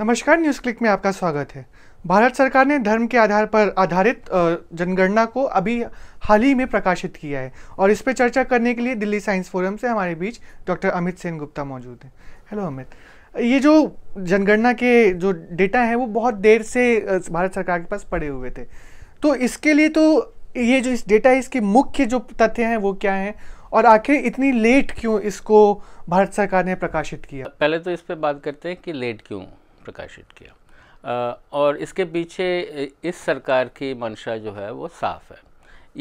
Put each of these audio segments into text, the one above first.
नमस्कार news click में आपका स्वागत है भारत सरकार ने धर्म के आधार पर आधारित जनगणना को अभी हाल ही में प्रकाशित किया है और इस पर चर्चा करने के लिए दिल्ली साइंस फोरम से हमारे बीच डॉक्टर अमित सेन गुप्ता मौजूद हैं हेलो अमित ये जो जनगणना के जो डेटा है वो बहुत देर से भारत सरकार के पास पड़े हुए थे तो इसके लिए तो ये जो इस डेटा है इसके मुख्य जो तथ्य हैं वो क्या हैं और आखिर इतनी लेट क्यों इसको भारत सरकार ने प्रकाशित किया पहले तो इस पर बात करते हैं कि लेट क्यों प्रकाशित किया और इसके पीछे इस सरकार की मंशा जो है वो साफ़ है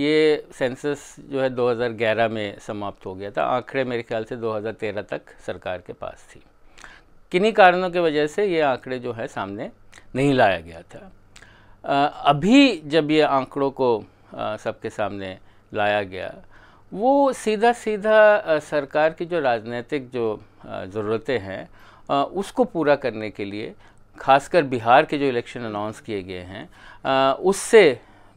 ये सेंसस जो है 2011 में समाप्त हो गया था आंकड़े मेरे ख्याल से 2013 तक सरकार के पास थी किन्हीं कारणों की वजह से ये आंकड़े जो है सामने नहीं लाया गया था आ, अभी जब ये आंकड़ों को सबके सामने लाया गया वो सीधा सीधा सरकार की जो राजनीतिक जो ज़रूरतें हैं उसको पूरा करने के लिए खासकर बिहार के जो इलेक्शन अनाउंस किए गए हैं उससे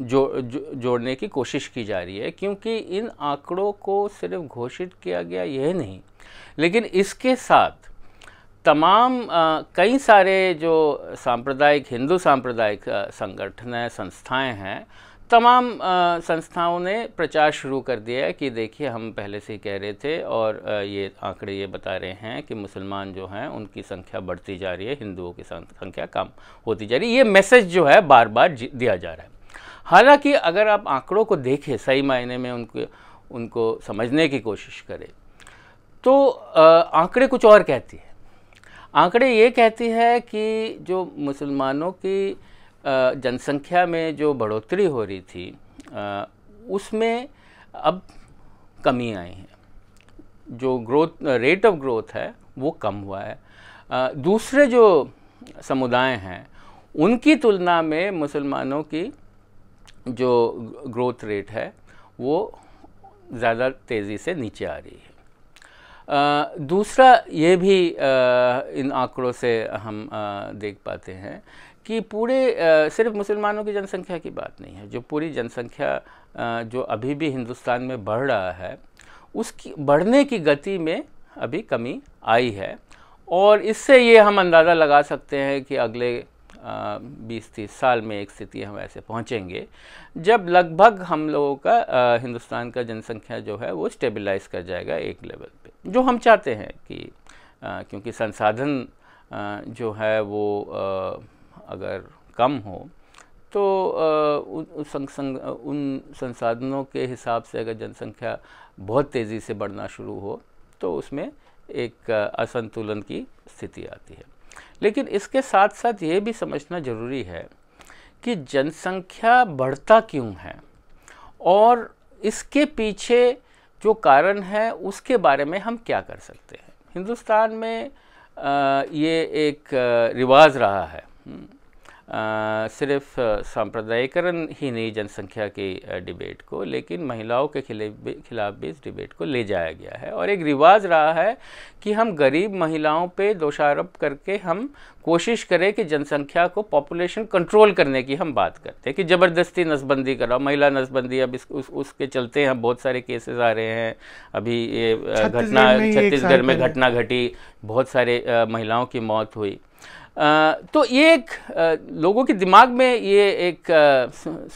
जो, जो जोड़ने की कोशिश की जा रही है क्योंकि इन आंकड़ों को सिर्फ घोषित किया गया यह नहीं लेकिन इसके साथ तमाम कई सारे जो सांप्रदायिक हिंदू सांप्रदायिक संगठन हैं संस्थाएं हैं तमाम संस्थाओं ने प्रचार शुरू कर दिया है कि देखिए हम पहले से ही कह रहे थे और ये आंकड़े ये बता रहे हैं कि मुसलमान जो हैं उनकी संख्या बढ़ती जा रही है हिंदुओं की संख्या कम होती जा रही है ये मैसेज जो है बार बार दिया जा रहा है हालांकि अगर आप आंकड़ों को देखें सही मायने में उनको उनको समझने की कोशिश करें तो आंकड़े कुछ और कहती है आंकड़े ये कहती है कि जो मुसलमानों की जनसंख्या में जो बढ़ोतरी हो रही थी उसमें अब कमी आई है जो ग्रोथ रेट ऑफ ग्रोथ है वो कम हुआ है दूसरे जो समुदाय हैं उनकी तुलना में मुसलमानों की जो ग्रोथ रेट है वो ज़्यादा तेज़ी से नीचे आ रही है दूसरा ये भी इन आंकड़ों से हम देख पाते हैं कि पूरे सिर्फ मुसलमानों की जनसंख्या की बात नहीं है जो पूरी जनसंख्या जो अभी भी हिंदुस्तान में बढ़ रहा है उसकी बढ़ने की गति में अभी कमी आई है और इससे ये हम अंदाज़ा लगा सकते हैं कि अगले बीस तीस साल में एक स्थिति हम ऐसे पहुँचेंगे जब लगभग हम लोगों का आ, हिंदुस्तान का जनसंख्या जो है वो स्टेबलाइज कर जाएगा एक लेवल पे जो हम चाहते हैं कि क्योंकि संसाधन आ, जो है वो अगर कम हो तो उन संग संग उन संसाधनों के हिसाब से अगर जनसंख्या बहुत तेज़ी से बढ़ना शुरू हो तो उसमें एक असंतुलन की स्थिति आती है लेकिन इसके साथ साथ ये भी समझना ज़रूरी है कि जनसंख्या बढ़ता क्यों है और इसके पीछे जो कारण है उसके बारे में हम क्या कर सकते हैं हिंदुस्तान में ये एक रिवाज रहा है सिर्फ सांप्रदायिकरण ही नहीं जनसंख्या की डिबेट को लेकिन महिलाओं के खिलाफ भी इस डिबेट को ले जाया गया है और एक रिवाज रहा है कि हम गरीब महिलाओं पे दोषारोप करके हम कोशिश करें कि जनसंख्या को पॉपुलेशन कंट्रोल करने की हम बात करते हैं कि ज़बरदस्ती नसबंदी कराओ महिला नसबंदी अब इस उस, उसके चलते हैं बहुत सारे केसेस आ रहे हैं अभी ये घटना छत्तीसगढ़ में घटना घटी बहुत सारे महिलाओं की मौत हुई तो ये एक लोगों के दिमाग में ये एक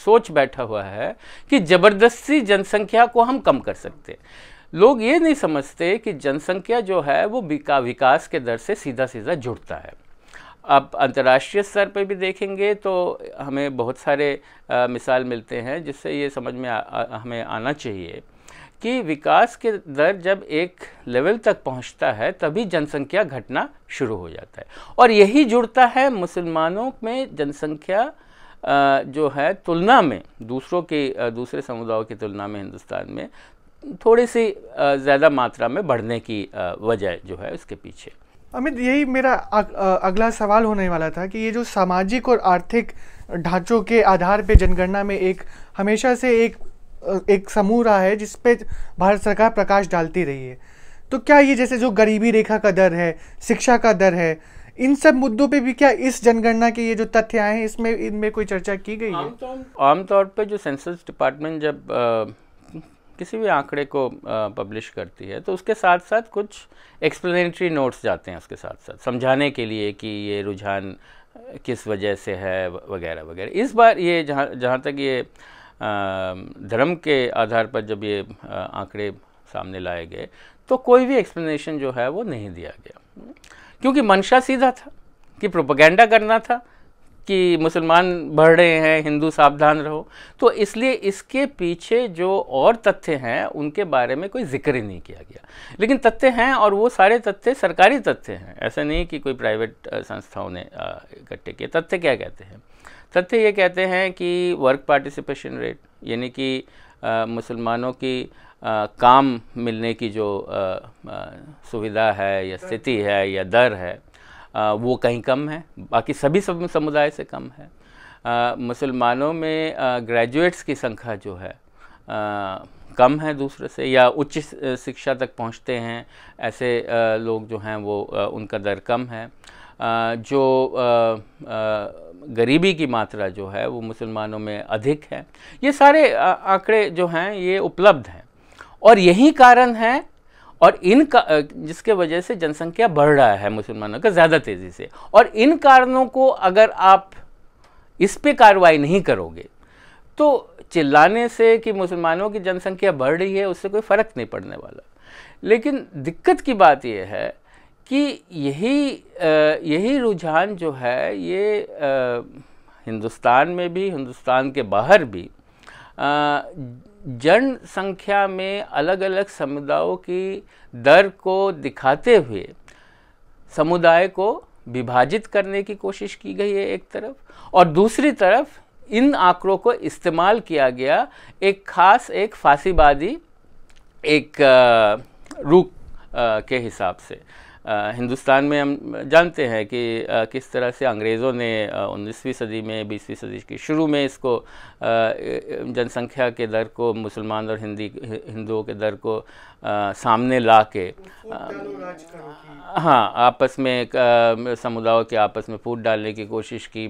सोच बैठा हुआ है कि ज़बरदस्ती जनसंख्या को हम कम कर सकते हैं लोग ये नहीं समझते कि जनसंख्या जो है वो विका विकास के दर से सीधा सीधा जुड़ता है आप अंतर्राष्ट्रीय स्तर पर भी देखेंगे तो हमें बहुत सारे आ, मिसाल मिलते हैं जिससे ये समझ में आ, आ, हमें आना चाहिए कि विकास के दर जब एक लेवल तक पहुंचता है तभी जनसंख्या घटना शुरू हो जाता है और यही जुड़ता है मुसलमानों में जनसंख्या जो है तुलना में दूसरों के दूसरे समुदायों की तुलना में हिंदुस्तान में थोड़ी सी ज़्यादा मात्रा में बढ़ने की वजह जो है उसके पीछे अमित यही मेरा अगला सवाल होने वाला था कि ये जो सामाजिक और आर्थिक ढांचों के आधार पे जनगणना में एक हमेशा से एक एक समूह रहा है जिस पे भारत सरकार प्रकाश डालती रही है तो क्या ये जैसे जो गरीबी रेखा का दर है शिक्षा का दर है इन सब मुद्दों पे भी क्या इस जनगणना के ये जो तथ्य आए हैं इसमें इनमें कोई चर्चा की गई है आमतौर पर जो सेंसस डिपार्टमेंट जब आ, किसी भी आंकड़े को आ, पब्लिश करती है तो उसके साथ साथ कुछ एक्सप्लेनेटरी नोट्स जाते हैं उसके साथ साथ समझाने के लिए कि ये रुझान किस वजह से है वगैरह वगैरह इस बार ये जहाँ जहाँ तक ये धर्म के आधार पर जब ये आंकड़े सामने लाए गए तो कोई भी एक्सप्लेनेशन जो है वो नहीं दिया गया क्योंकि मंशा सीधा था कि प्रोपोगेंडा करना था कि मुसलमान बढ़ रहे हैं हिंदू सावधान रहो तो इसलिए इसके पीछे जो और तथ्य हैं उनके बारे में कोई जिक्र ही नहीं किया गया लेकिन तथ्य हैं और वो सारे तथ्य सरकारी तथ्य हैं ऐसा नहीं कि कोई प्राइवेट संस्थाओं ने इकट्ठे किए तथ्य क्या कहते हैं तथ्य ये कहते हैं कि वर्क पार्टिसिपेशन रेट यानी कि मुसलमानों की आ, काम मिलने की जो सुविधा है या स्थिति है या दर है आ, वो कहीं कम है बाकी सभी सब समुदाय से कम है मुसलमानों में ग्रेजुएट्स की संख्या जो है आ, कम है दूसरे से या उच्च शिक्षा तक पहुंचते हैं ऐसे लोग जो हैं वो उनका दर कम है जो गरीबी की मात्रा जो है वो मुसलमानों में अधिक है ये सारे आंकड़े जो हैं ये उपलब्ध हैं और यही कारण है और इन जिसके वजह से जनसंख्या बढ़ रहा है मुसलमानों का ज़्यादा तेज़ी से और इन कारणों को अगर आप इस पे कार्रवाई नहीं करोगे तो चिल्लाने से कि मुसलमानों की जनसंख्या बढ़ रही है उससे कोई फ़र्क नहीं पड़ने वाला लेकिन दिक्कत की बात यह है कि यही यही रुझान जो है ये हिंदुस्तान में भी हिंदुस्तान के बाहर भी जनसंख्या में अलग अलग समुदायों की दर को दिखाते हुए समुदाय को विभाजित करने की कोशिश की गई है एक तरफ और दूसरी तरफ इन आंकड़ों को इस्तेमाल किया गया एक खास एक फांसीबादी एक रूप के हिसाब से हिंदुस्तान में हम जानते हैं कि किस तरह से अंग्रेज़ों ने उन्नीसवीं सदी में बीसवीं सदी के शुरू में इसको जनसंख्या के दर को मुसलमान और हिंदी हिंदुओं के दर को आ, सामने ला के हाँ आपस में समुदायों के आपस में फूट डालने की कोशिश की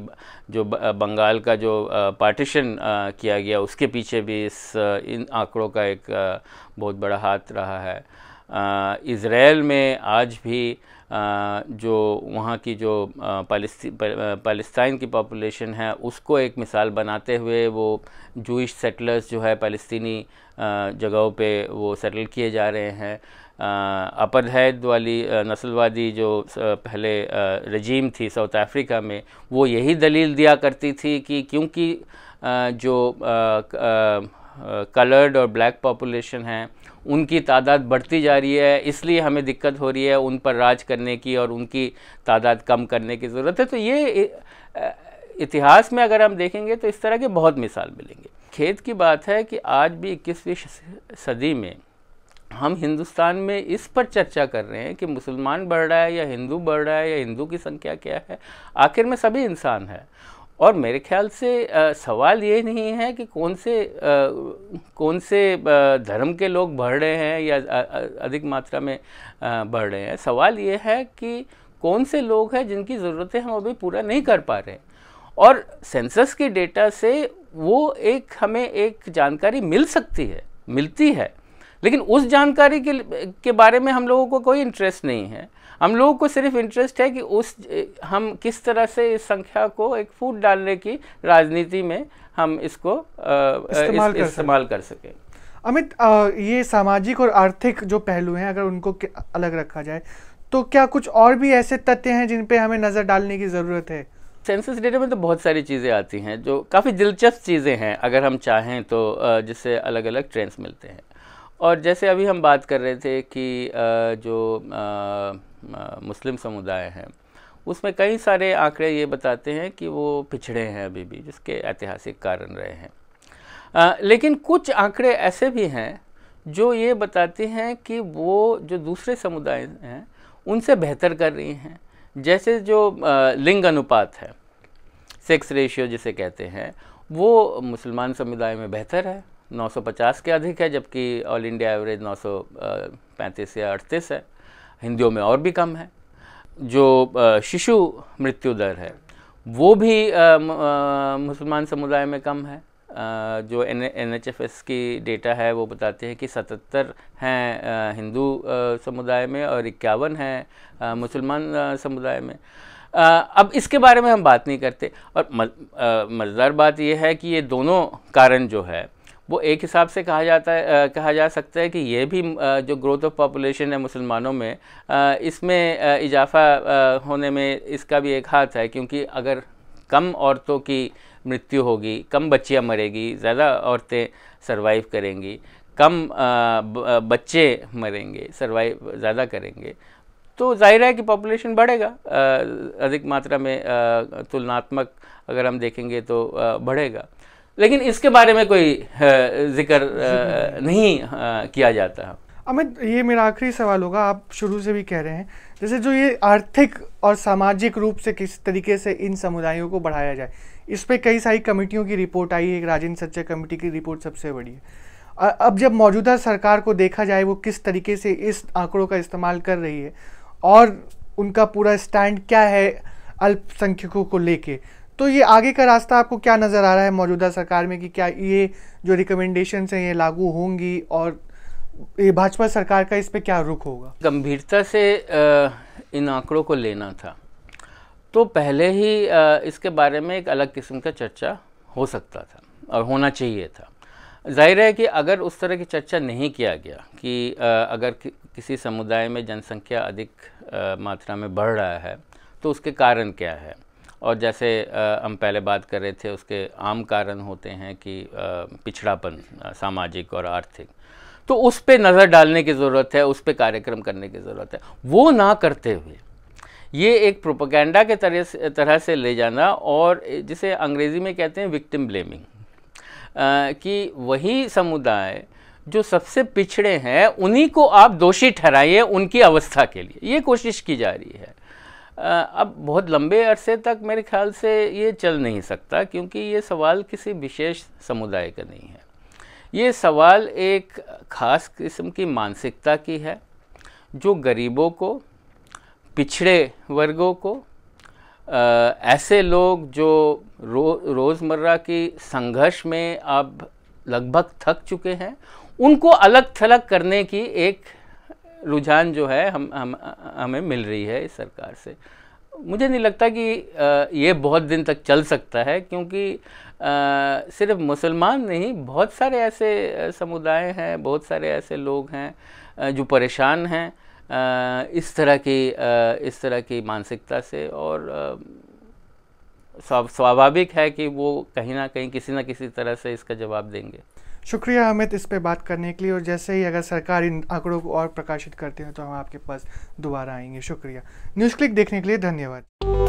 जो बंगाल का जो पार्टीशन किया गया उसके पीछे भी इस इन आंकड़ों का एक बहुत बड़ा हाथ रहा है इसराइल में आज भी जो वहाँ की जो पैलेस्टाइन की पॉपुलेशन है उसको एक मिसाल बनाते हुए वो जूश सेटलर्स जो है फ़लस्तनी जगहों पे वो सेटल किए जा रहे हैं अपरहैद वाली नस्लवादी जो पहले रजीम थी साउथ अफ्रीका में वो यही दलील दिया करती थी कि क्योंकि जो कलर्ड और ब्लैक पॉपुलेशन है उनकी तादाद बढ़ती जा रही है इसलिए हमें दिक्कत हो रही है उन पर राज करने की और उनकी तादाद कम करने की ज़रूरत है तो ये इतिहास में अगर हम देखेंगे तो इस तरह के बहुत मिसाल मिलेंगे खेत की बात है कि आज भी इक्कीसवीं सदी में हम हिंदुस्तान में इस पर चर्चा कर रहे हैं कि मुसलमान बढ़ रहा है या हिंदू बढ़ रहा है या हिंदू की संख्या क्या है आखिर में सभी इंसान है और मेरे ख्याल से आ, सवाल ये नहीं है कि कौन से आ, कौन से धर्म के लोग बढ़ रहे हैं या अधिक मात्रा में बढ़ रहे हैं सवाल ये है कि कौन से लोग हैं जिनकी ज़रूरतें हम अभी पूरा नहीं कर पा रहे और सेंसस के डेटा से वो एक हमें एक जानकारी मिल सकती है मिलती है लेकिन उस जानकारी के के बारे में हम लोगों को कोई इंटरेस्ट नहीं है हम लोगों को सिर्फ इंटरेस्ट है कि उस हम किस तरह से इस संख्या को एक फूट डालने की राजनीति में हम इसको इस्तेमाल इस, कर इस्तेमाल कर सकें अमित ये सामाजिक और आर्थिक जो पहलू हैं अगर उनको अलग रखा जाए तो क्या कुछ और भी ऐसे तथ्य हैं जिन पे हमें नज़र डालने की ज़रूरत है सेंसस डेटा में तो बहुत सारी चीज़ें आती हैं जो काफ़ी दिलचस्प चीज़ें हैं अगर हम चाहें तो जिससे अलग अलग ट्रेंड्स मिलते हैं और जैसे अभी हम बात कर रहे थे कि जो मुस्लिम समुदाय हैं उसमें कई सारे आंकड़े ये बताते हैं कि वो पिछड़े हैं अभी भी जिसके ऐतिहासिक कारण रहे हैं आ, लेकिन कुछ आंकड़े ऐसे भी हैं जो ये बताते हैं कि वो जो दूसरे समुदाय हैं उनसे बेहतर कर रही हैं जैसे जो आ, लिंग अनुपात है सेक्स रेशियो जिसे कहते हैं वो मुसलमान समुदाय में बेहतर है 950 के अधिक है जबकि ऑल इंडिया एवरेज 935 या 38 है हिंदियों में और भी कम है जो शिशु मृत्यु दर है वो भी मुसलमान समुदाय में कम है जो एन एस की डेटा है वो बताते हैं कि 77 हैं हिंदू समुदाय में और इक्यावन हैं मुसलमान समुदाय में अब इसके बारे में हम बात नहीं करते और मज़ेदार बात यह है कि ये दोनों कारण जो है वो एक हिसाब से कहा जाता है आ, कहा जा सकता है कि ये भी आ, जो ग्रोथ ऑफ पॉपुलेशन है मुसलमानों में आ, इसमें इजाफा होने में इसका भी एक हाथ है क्योंकि अगर कम औरतों की मृत्यु होगी कम बच्चियां मरेगी ज़्यादा औरतें सरवाइव करेंगी कम बच्चे मरेंगे सरवाइव ज़्यादा करेंगे तो जाहिर है कि पॉपुलेशन बढ़ेगा अधिक मात्रा में तुलनात्मक अगर हम देखेंगे तो बढ़ेगा लेकिन इसके बारे में कोई जिक्र नहीं किया जाता अमित ये मेरा आखिरी सवाल होगा आप शुरू से भी कह रहे हैं जैसे जो ये आर्थिक और सामाजिक रूप से किस तरीके से इन समुदायों को बढ़ाया जाए इस पर कई सारी कमेटियों की रिपोर्ट आई है एक राजेंद्र सच्चा कमेटी की रिपोर्ट सबसे बड़ी है अब जब मौजूदा सरकार को देखा जाए वो किस तरीके से इस आंकड़ों का इस्तेमाल कर रही है और उनका पूरा स्टैंड क्या है अल्पसंख्यकों को लेके तो ये आगे का रास्ता आपको क्या नज़र आ रहा है मौजूदा सरकार में कि क्या ये जो रिकमेंडेशंस हैं ये लागू होंगी और ये भाजपा सरकार का इस पर क्या रुख होगा गंभीरता से इन आंकड़ों को लेना था तो पहले ही इसके बारे में एक अलग किस्म का चर्चा हो सकता था और होना चाहिए था जाहिर है कि अगर उस तरह की चर्चा नहीं किया गया कि अगर कि, किसी समुदाय में जनसंख्या अधिक मात्रा में बढ़ रहा है तो उसके कारण क्या है और जैसे हम पहले बात कर रहे थे उसके आम कारण होते हैं कि पिछड़ापन सामाजिक और आर्थिक तो उस पर नज़र डालने की ज़रूरत है उस पर कार्यक्रम करने की ज़रूरत है वो ना करते हुए ये एक प्रोपोगंडा के तरह से तरह से ले जाना और जिसे अंग्रेज़ी में कहते हैं विक्टिम ब्लेमिंग कि वही समुदाय जो सबसे पिछड़े हैं उन्हीं को आप दोषी ठहराइए उनकी अवस्था के लिए ये कोशिश की जा रही है अब बहुत लंबे अरसे तक मेरे ख्याल से ये चल नहीं सकता क्योंकि ये सवाल किसी विशेष समुदाय का नहीं है ये सवाल एक ख़ास किस्म की मानसिकता की है जो गरीबों को पिछड़े वर्गों को आ, ऐसे लोग जो रो, रोज़मर्रा की संघर्ष में अब लगभग थक चुके हैं उनको अलग थलग करने की एक रुझान जो है हम हम हमें मिल रही है इस सरकार से मुझे नहीं लगता कि ये बहुत दिन तक चल सकता है क्योंकि सिर्फ मुसलमान नहीं बहुत सारे ऐसे समुदाय हैं बहुत सारे ऐसे लोग हैं जो परेशान हैं इस तरह की इस तरह की मानसिकता से और स्वाभाविक है कि वो कहीं ना कहीं किसी ना किसी तरह से इसका जवाब देंगे शुक्रिया अमित इस पर बात करने के लिए और जैसे ही अगर सरकार इन आंकड़ों को और प्रकाशित करते हैं तो हम आपके पास दोबारा आएंगे शुक्रिया न्यूज़ क्लिक देखने के लिए धन्यवाद